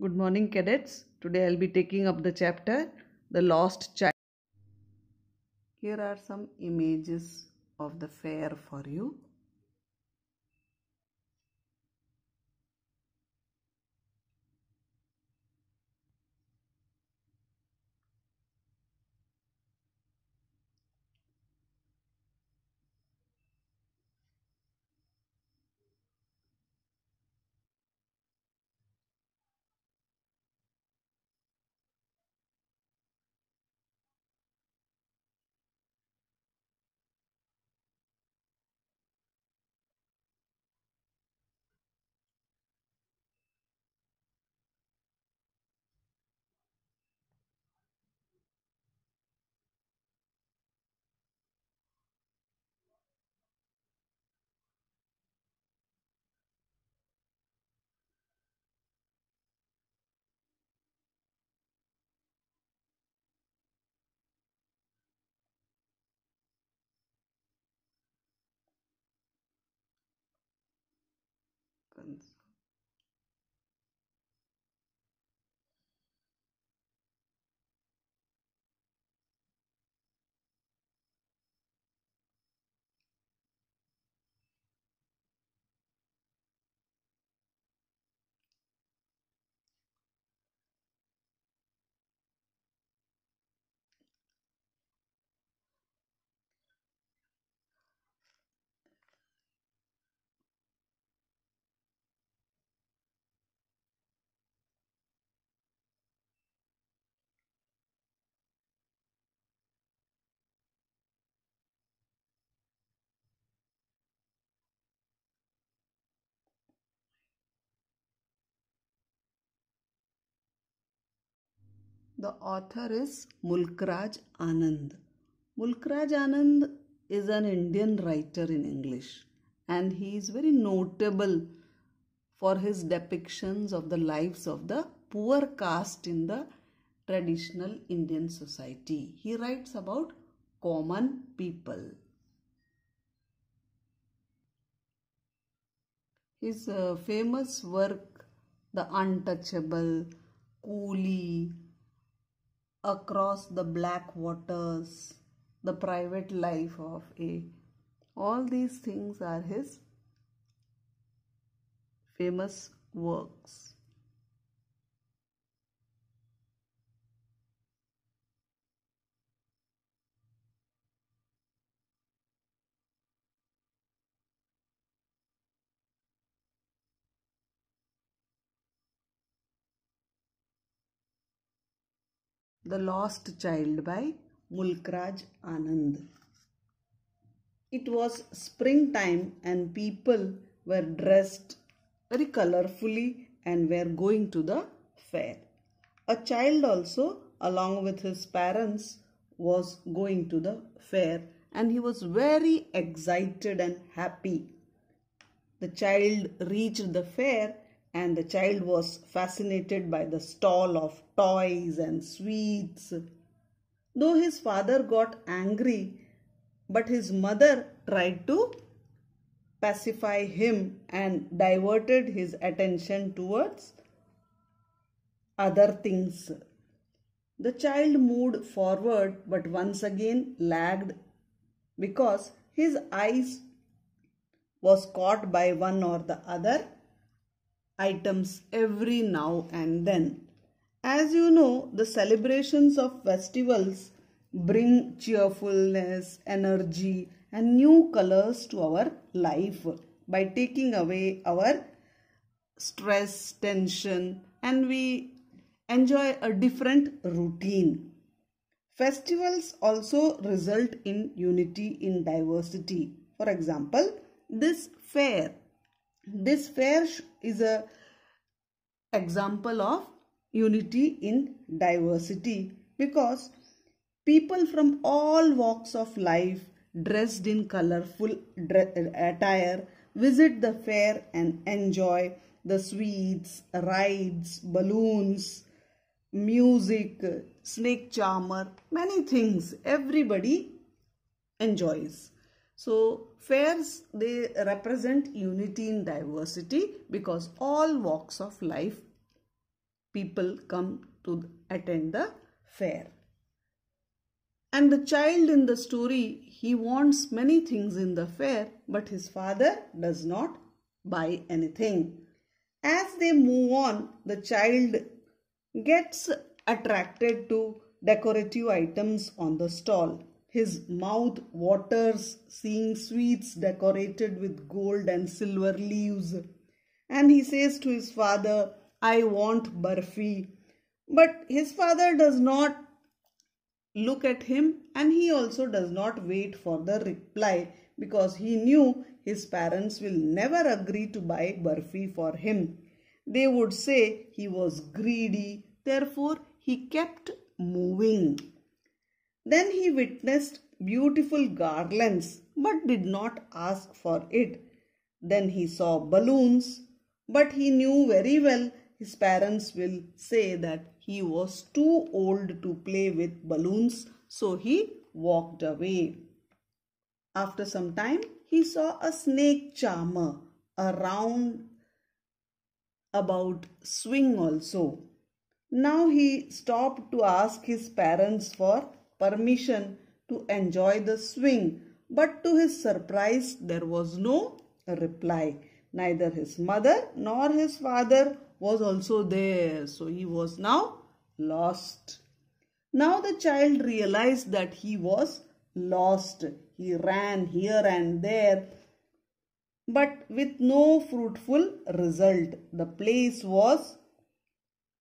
Good morning cadets. Today I'll be taking up the chapter The Lost Child. Here are some images of the fair for you. The author is Mulkraj Anand. Mulkraj Anand is an Indian writer in English and he is very notable for his depictions of the lives of the poor caste in the traditional Indian society. He writes about common people. His uh, famous work, The Untouchable, Coolie, across the black waters, the private life of A. All these things are his famous works. The Lost Child by Mulkraj Anand. It was springtime and people were dressed very colorfully and were going to the fair. A child also, along with his parents, was going to the fair and he was very excited and happy. The child reached the fair and the child was fascinated by the stall of toys and sweets. Though his father got angry, but his mother tried to pacify him and diverted his attention towards other things. The child moved forward but once again lagged because his eyes was caught by one or the other items every now and then. As you know, the celebrations of festivals bring cheerfulness, energy, and new colors to our life by taking away our stress, tension, and we enjoy a different routine. Festivals also result in unity in diversity. For example, this fair this fair is a example of unity in diversity because people from all walks of life dressed in colorful attire visit the fair and enjoy the sweets, rides, balloons, music, snake charmer, many things everybody enjoys. So fairs, they represent unity in diversity because all walks of life people come to attend the fair. And the child in the story, he wants many things in the fair, but his father does not buy anything. As they move on, the child gets attracted to decorative items on the stall his mouth waters seeing sweets decorated with gold and silver leaves. And he says to his father, I want barfi. But his father does not look at him and he also does not wait for the reply because he knew his parents will never agree to buy burfi for him. They would say he was greedy, therefore, he kept moving. Then he witnessed beautiful garlands but did not ask for it. Then he saw balloons but he knew very well his parents will say that he was too old to play with balloons so he walked away. After some time he saw a snake charmer, around, about swing also. Now he stopped to ask his parents for permission to enjoy the swing, but to his surprise there was no reply. Neither his mother nor his father was also there, so he was now lost. Now the child realized that he was lost. He ran here and there, but with no fruitful result. The place was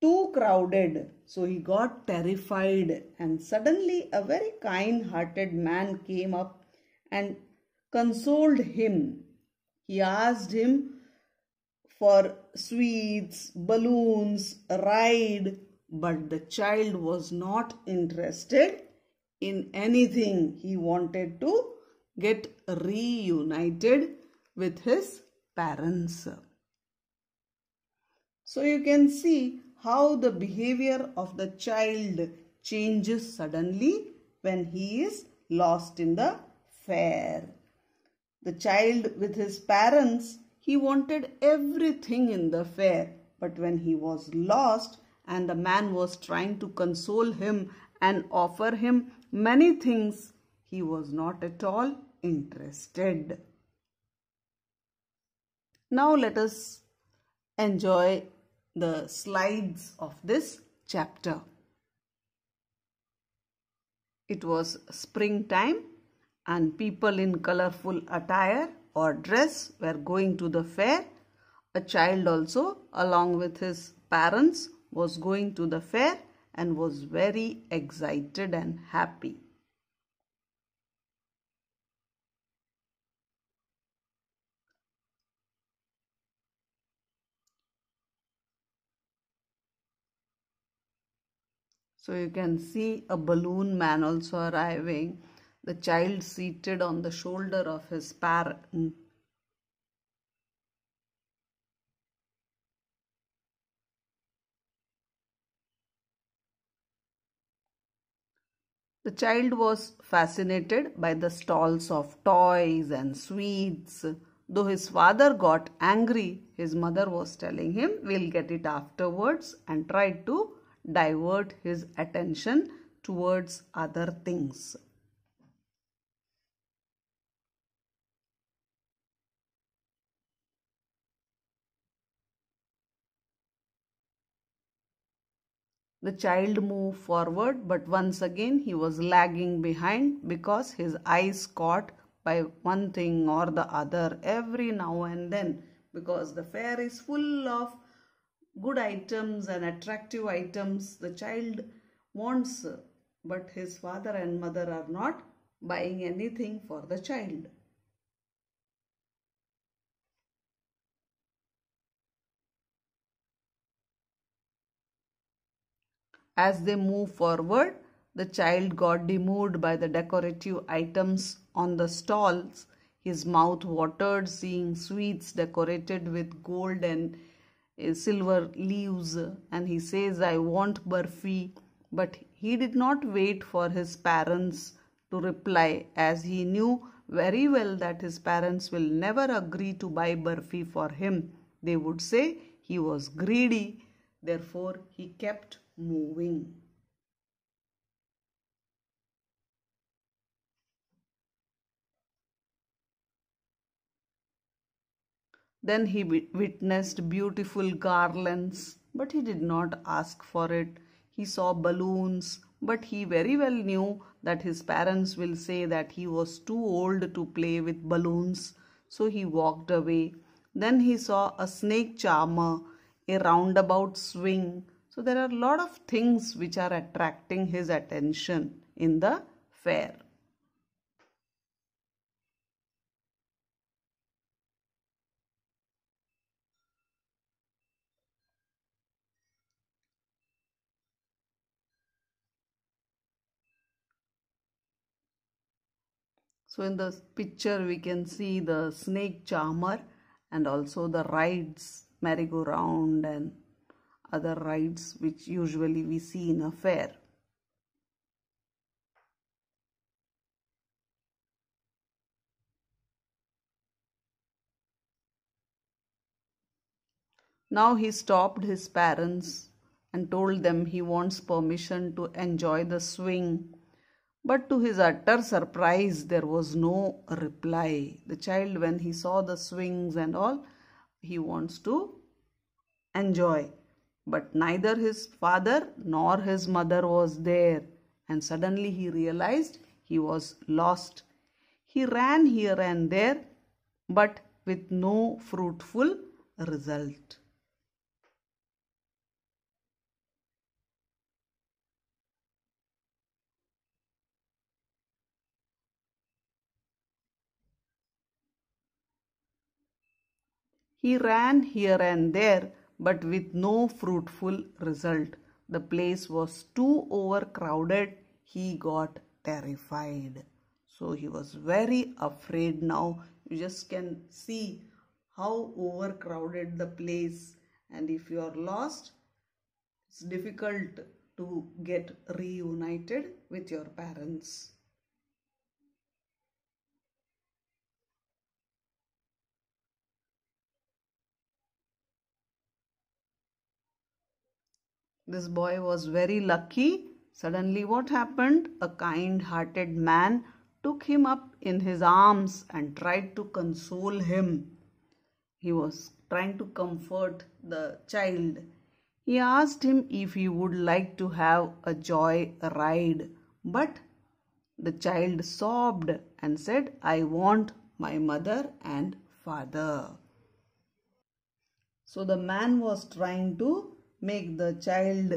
too crowded. So he got terrified, and suddenly a very kind hearted man came up and consoled him. He asked him for sweets, balloons, a ride, but the child was not interested in anything. He wanted to get reunited with his parents. So you can see how the behavior of the child changes suddenly when he is lost in the fair. The child with his parents, he wanted everything in the fair. But when he was lost and the man was trying to console him and offer him many things, he was not at all interested. Now let us enjoy the slides of this chapter. It was springtime and people in colorful attire or dress were going to the fair. A child also along with his parents was going to the fair and was very excited and happy. So you can see a balloon man also arriving. The child seated on the shoulder of his parent. The child was fascinated by the stalls of toys and sweets. Though his father got angry, his mother was telling him, We'll get it afterwards, and tried to divert his attention towards other things. The child moved forward, but once again he was lagging behind because his eyes caught by one thing or the other every now and then because the fair is full of good items and attractive items the child wants but his father and mother are not buying anything for the child. As they move forward, the child got demurred by the decorative items on the stalls. His mouth watered seeing sweets decorated with gold and silver leaves and he says, I want burfi. But he did not wait for his parents to reply as he knew very well that his parents will never agree to buy burfi for him. They would say he was greedy. Therefore, he kept moving. Then he witnessed beautiful garlands, but he did not ask for it. He saw balloons, but he very well knew that his parents will say that he was too old to play with balloons, so he walked away. Then he saw a snake charmer, a roundabout swing. So there are a lot of things which are attracting his attention in the fair. So in the picture we can see the snake charmer and also the rides merry-go-round and other rides which usually we see in a fair. Now he stopped his parents and told them he wants permission to enjoy the swing but to his utter surprise, there was no reply. The child, when he saw the swings and all, he wants to enjoy. But neither his father nor his mother was there. And suddenly he realized he was lost. He ran here and there, but with no fruitful result. He ran here and there, but with no fruitful result. The place was too overcrowded. He got terrified. So he was very afraid now. You just can see how overcrowded the place and if you are lost, it's difficult to get reunited with your parents. This boy was very lucky. Suddenly, what happened? A kind hearted man took him up in his arms and tried to console him. He was trying to comfort the child. He asked him if he would like to have a joy ride, but the child sobbed and said, I want my mother and father. So the man was trying to make the child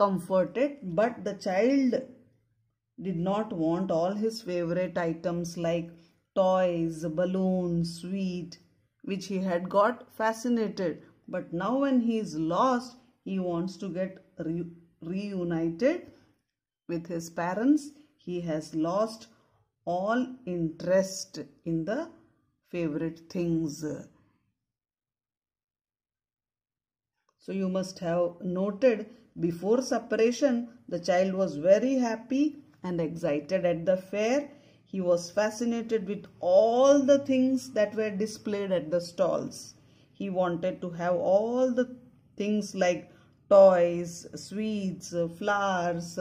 comforted but the child did not want all his favorite items like toys, balloons, sweet which he had got fascinated but now when he is lost he wants to get re reunited with his parents he has lost all interest in the favorite things So you must have noted before separation the child was very happy and excited at the fair. He was fascinated with all the things that were displayed at the stalls. He wanted to have all the things like toys, sweets, flowers.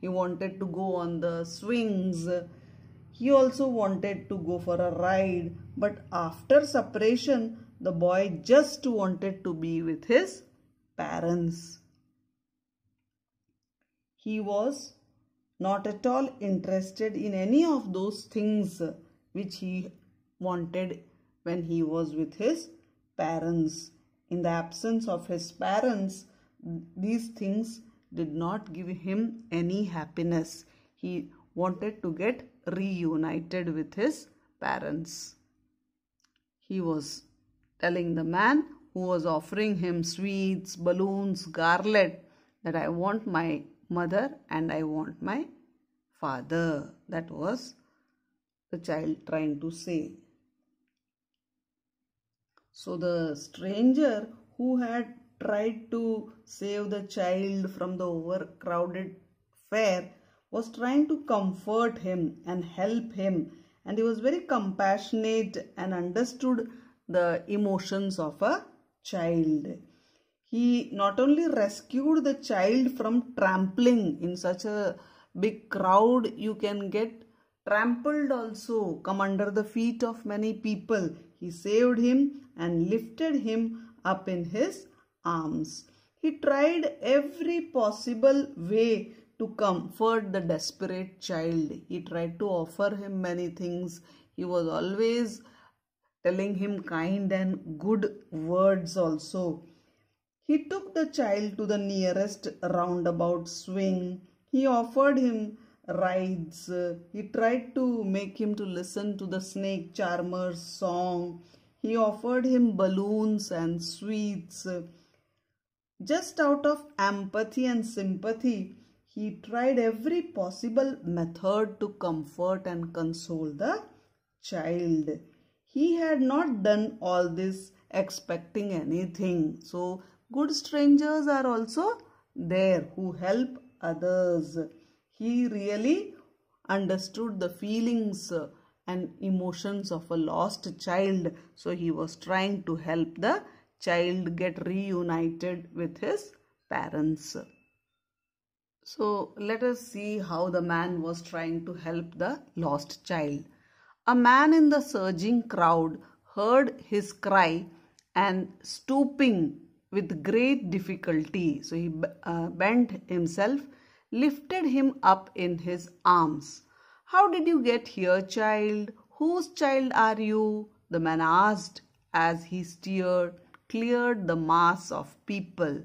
He wanted to go on the swings. He also wanted to go for a ride. But after separation, the boy just wanted to be with his parents. He was not at all interested in any of those things which he wanted when he was with his parents. In the absence of his parents, these things did not give him any happiness. He wanted to get reunited with his parents. He was telling the man who was offering him sweets, balloons, garland, that I want my mother and I want my father. That was the child trying to say. So the stranger who had tried to save the child from the overcrowded fair was trying to comfort him and help him and he was very compassionate and understood the emotions of a child. He not only rescued the child from trampling in such a big crowd, you can get trampled also, come under the feet of many people. He saved him and lifted him up in his arms. He tried every possible way to comfort the desperate child. He tried to offer him many things. He was always telling him kind and good words also. He took the child to the nearest roundabout swing. He offered him rides. He tried to make him to listen to the snake charmer's song. He offered him balloons and sweets. Just out of empathy and sympathy, he tried every possible method to comfort and console the child he had not done all this expecting anything. So, good strangers are also there who help others. He really understood the feelings and emotions of a lost child. So, he was trying to help the child get reunited with his parents. So, let us see how the man was trying to help the lost child. A man in the surging crowd heard his cry and stooping with great difficulty, so he uh, bent himself, lifted him up in his arms. How did you get here, child? Whose child are you? The man asked as he steered, cleared the mass of people.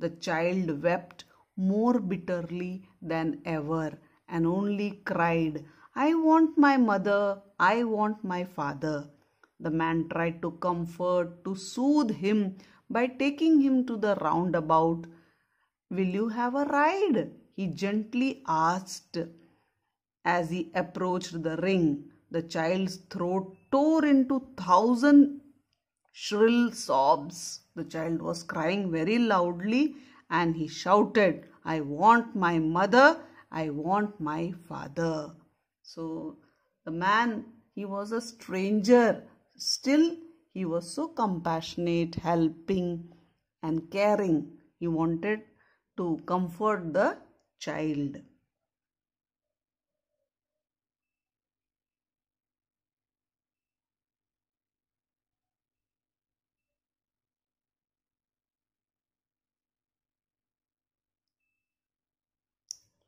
The child wept more bitterly than ever and only cried, I want my mother, I want my father. The man tried to comfort, to soothe him by taking him to the roundabout. Will you have a ride? He gently asked. As he approached the ring, the child's throat tore into thousand shrill sobs. The child was crying very loudly and he shouted, I want my mother, I want my father. So the man, he was a stranger. Still, he was so compassionate, helping and caring. He wanted to comfort the child.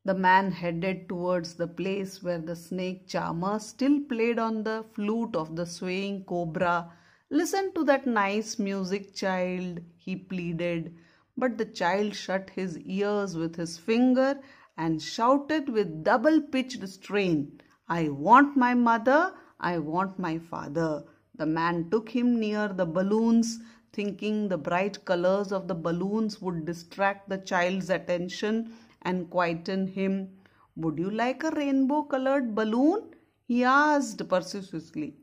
The man headed towards the place where the snake charmer still played on the flute of the swaying cobra. Listen to that nice music, child, he pleaded. But the child shut his ears with his finger and shouted with double pitched strain, I want my mother, I want my father. The man took him near the balloons, thinking the bright colors of the balloons would distract the child's attention and quieten him. Would you like a rainbow colored balloon? he asked persuasively.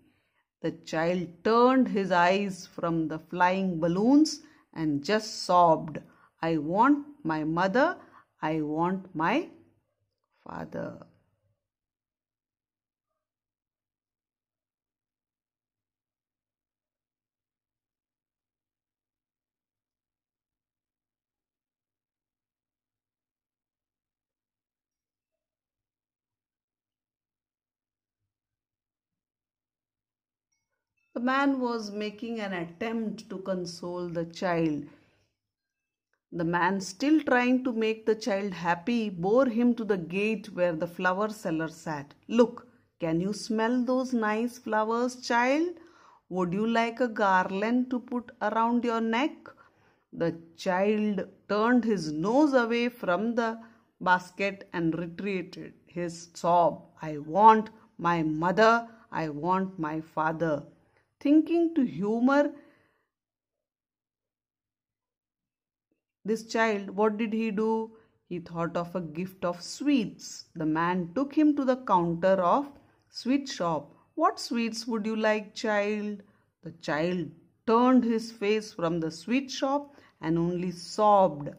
The child turned his eyes from the flying balloons and just sobbed. I want my mother. I want my father. The man was making an attempt to console the child. The man, still trying to make the child happy, bore him to the gate where the flower seller sat. Look, can you smell those nice flowers, child? Would you like a garland to put around your neck? The child turned his nose away from the basket and retreated. His sob, I want my mother, I want my father thinking to humor this child, what did he do? He thought of a gift of sweets. The man took him to the counter of sweet shop. What sweets would you like, child? The child turned his face from the sweet shop and only sobbed.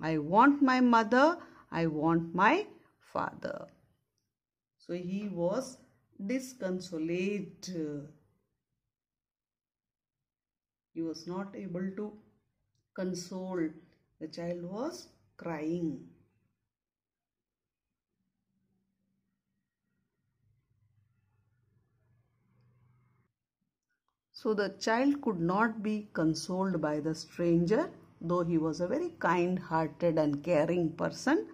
I want my mother, I want my father. So he was disconsolate. He was not able to console. The child was crying. So the child could not be consoled by the stranger, though he was a very kind hearted and caring person.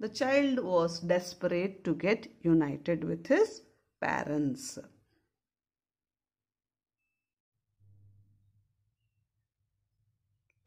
The child was desperate to get united with his parents.